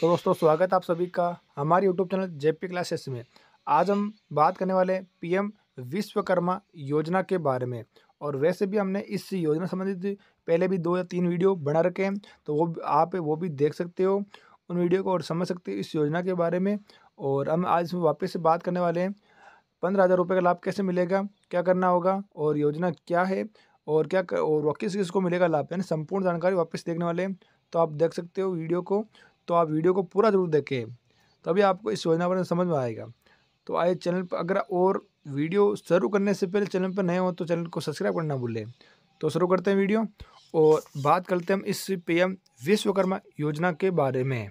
तो दोस्तों स्वागत आप सभी का हमारे यूट्यूब चैनल जेपी क्लासेस में आज हम बात करने वाले पीएम विश्वकर्मा योजना के बारे में और वैसे भी हमने इस योजना संबंधित पहले भी दो या तीन वीडियो बना रखे हैं तो वो आप वो भी देख सकते हो उन वीडियो को और समझ सकते हो इस योजना के बारे में और हम आज इसमें वापस से बात करने वाले हैं पंद्रह हज़ार रुपये का लाभ कैसे मिलेगा क्या करना होगा और योजना क्या है और क्या और किस किस को मिलेगा लाभ यानी संपूर्ण जानकारी वापस देखने वाले हैं तो आप देख सकते हो वीडियो को तो आप वीडियो को पूरा ज़रूर देखें तभी आपको इस योजना पर समझ में आएगा तो आइए चैनल पर अगर और वीडियो शुरू करने से पहले चैनल पर नए हो तो चैनल को सब्सक्राइब करना भूलें तो शुरू करते हैं वीडियो और बात करते हैं हम इस पीएम विश्वकर्मा योजना के बारे में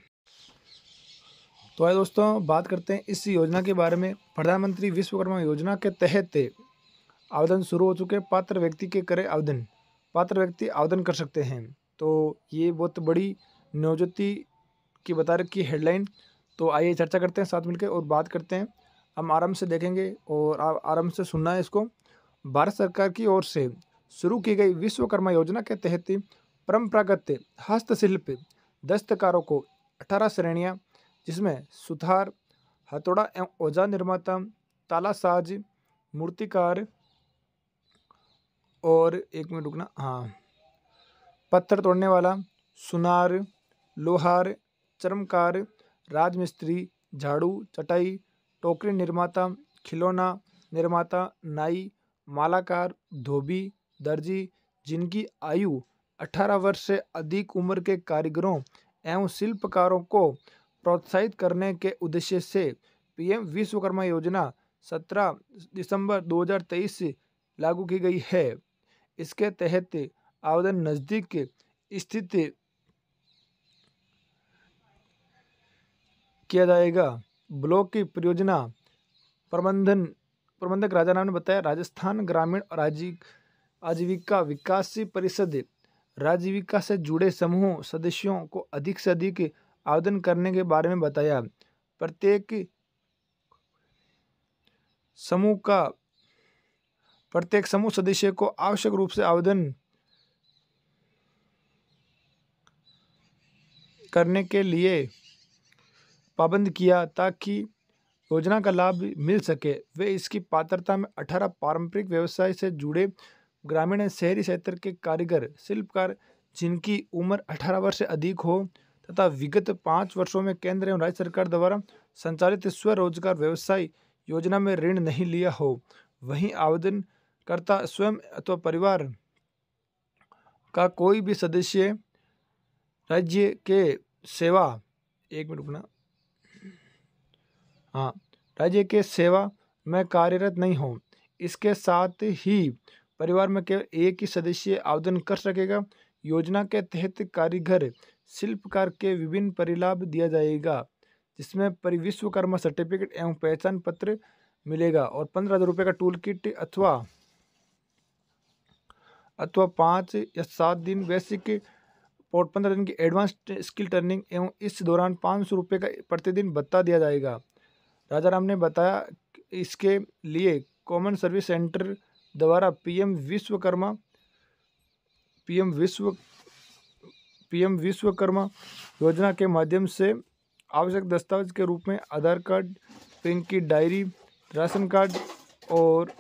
तो आए दोस्तों बात करते हैं इस योजना के बारे में प्रधानमंत्री विश्वकर्मा योजना के तहत आवेदन शुरू हो चुके पात्र व्यक्ति के करे आवेदन पात्र व्यक्ति आवेदन कर सकते हैं तो ये बहुत बड़ी नवज्योति की बता रखी हेडलाइन तो आइए चर्चा करते हैं साथ मिलकर और बात करते हैं हम आराम से देखेंगे और आराम से सुनना है इसको भारत सरकार की ओर से शुरू की गई विश्वकर्मा योजना के तहत परम्परागत हस्तशिल्प दस्तकारों को अठारह श्रेणियाँ जिसमें सुथार हथौड़ा एवं औजार निर्माता तालासाज मूर्तिकार और एक मिनट रुकना हाँ पत्थर तोड़ने वाला सुनार लोहार चर्मकार राजमिस्त्री झाड़ू चटाई टोकरी निर्माता खिलौना निर्माता नाई मालाकार धोबी दर्जी जिनकी आयु 18 वर्ष से अधिक उम्र के कारीगरों एवं शिल्पकारों को प्रोत्साहित करने के उद्देश्य से पीएम विश्वकर्मा योजना 17 दिसंबर 2023 से लागू की गई है इसके तहत आवेदन नज़दीक स्थित किया जाएगा ब्लॉक की परियोजना प्रबंधन प्रबंधक राजा राम ने बताया राजस्थान ग्रामीण और आजीविका विकास परिषद राजीविका से जुड़े समूह सदस्यों को अधिक से अधिक आवेदन करने के बारे में बताया प्रत्येक समूह का प्रत्येक समूह सदस्य को आवश्यक रूप से आवेदन करने के लिए पाबंद किया ताकि योजना का लाभ मिल सके वे इसकी पात्रता में अठारह पारंपरिक व्यवसाय से जुड़े ग्रामीण शहरी क्षेत्र के कारीगर शिल्पकार जिनकी उम्र अठारह वर्ष से अधिक हो तथा विगत पाँच वर्षों में केंद्र एवं राज्य सरकार द्वारा संचालित स्वरोजगार व्यवसाय योजना में ऋण नहीं लिया हो वहीं आवेदनकर्ता स्वयं अथवा परिवार का कोई भी सदस्य राज्य के सेवा एक मिनट रुकना हाँ राज्य के सेवा में कार्यरत नहीं हों इसके साथ ही परिवार में केवल एक ही सदस्य आवेदन कर सकेगा योजना के तहत कारीगर शिल्पकार के विभिन्न परिलाभ दिया जाएगा जिसमें परि विश्वकर्मा सर्टिफिकेट एवं पहचान पत्र मिलेगा और पंद्रह हज़ार रुपये का टूल किट अथवा अथवा पाँच या सात दिन बेसिक और पंद्रह दिन की एडवांस स्किल ट्रेनिंग एवं इस दौरान पाँच सौ रुपये का प्रतिदिन भत्ता दिया जाएगा राजा राम ने बताया इसके लिए कॉमन सर्विस सेंटर द्वारा PM Vishwakarma PM Vishwa PM Vishwakarma Yojana के माध्यम से आवश्यक दस्तावेज के रूप में आधार कार्ड बैंक की डायरी राशन कार्ड और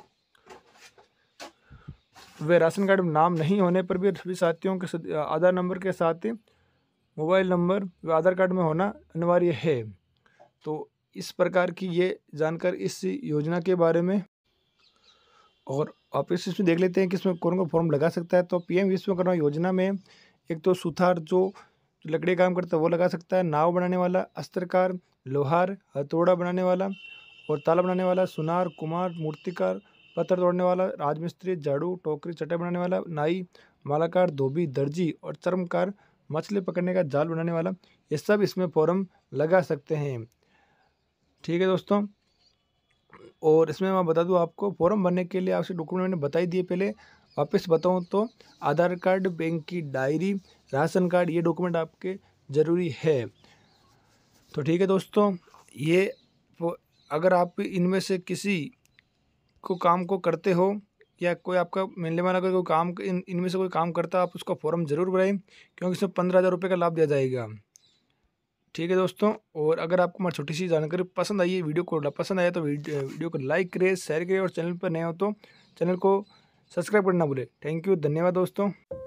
वे राशन कार्ड में नाम नहीं होने पर भी सभी साथियों के आधार नंबर के साथ मोबाइल नंबर व आधार कार्ड में होना अनिवार्य है तो इस प्रकार की ये जानकर इस योजना के बारे में और आप इसमें देख लेते हैं कि इसमें कौन कौन फॉर्म लगा सकता है तो पीएम विश्वकर्मा योजना में एक तो सुथार जो लकड़ी काम करता है वो लगा सकता है नाव बनाने वाला अस्त्रकार लोहार हथौड़ा बनाने वाला और ताला बनाने वाला सुनार कुमार मूर्तिकार पत्थर तोड़ने वाला राजमिस्त्री झाड़ू टोकरी चटे बनाने वाला नाई मालाकार धोबी दर्जी और चर्मकार मछली पकड़ने का जाल बनाने वाला ये सब इसमें फॉर्म लगा सकते हैं ठीक है दोस्तों और इसमें मैं बता दूं आपको फॉर्म भरने के लिए आपसे डॉक्यूमेंट मैंने बताई दिए पहले वापस बताऊं तो आधार कार्ड बैंक की डायरी राशन कार्ड ये डॉक्यूमेंट आपके ज़रूरी है तो ठीक है दोस्तों ये अगर आप इनमें से किसी को काम को करते हो या कोई आपका मिलने वाला कोई काम इनमें इन से कोई काम करता है आप उसका फॉर्म ज़रूर भराएं क्योंकि इसमें पंद्रह हज़ार रुपये का लाभ दिया जाएगा ठीक है दोस्तों और अगर आपको हमारी छोटी सी जानकारी पसंद आई है वीडियो को पसंद आया तो वीडियो को लाइक करें शेयर करें और चैनल पर नए हो तो चैनल को सब्सक्राइब करना भूलें थैंक यू धन्यवाद दोस्तों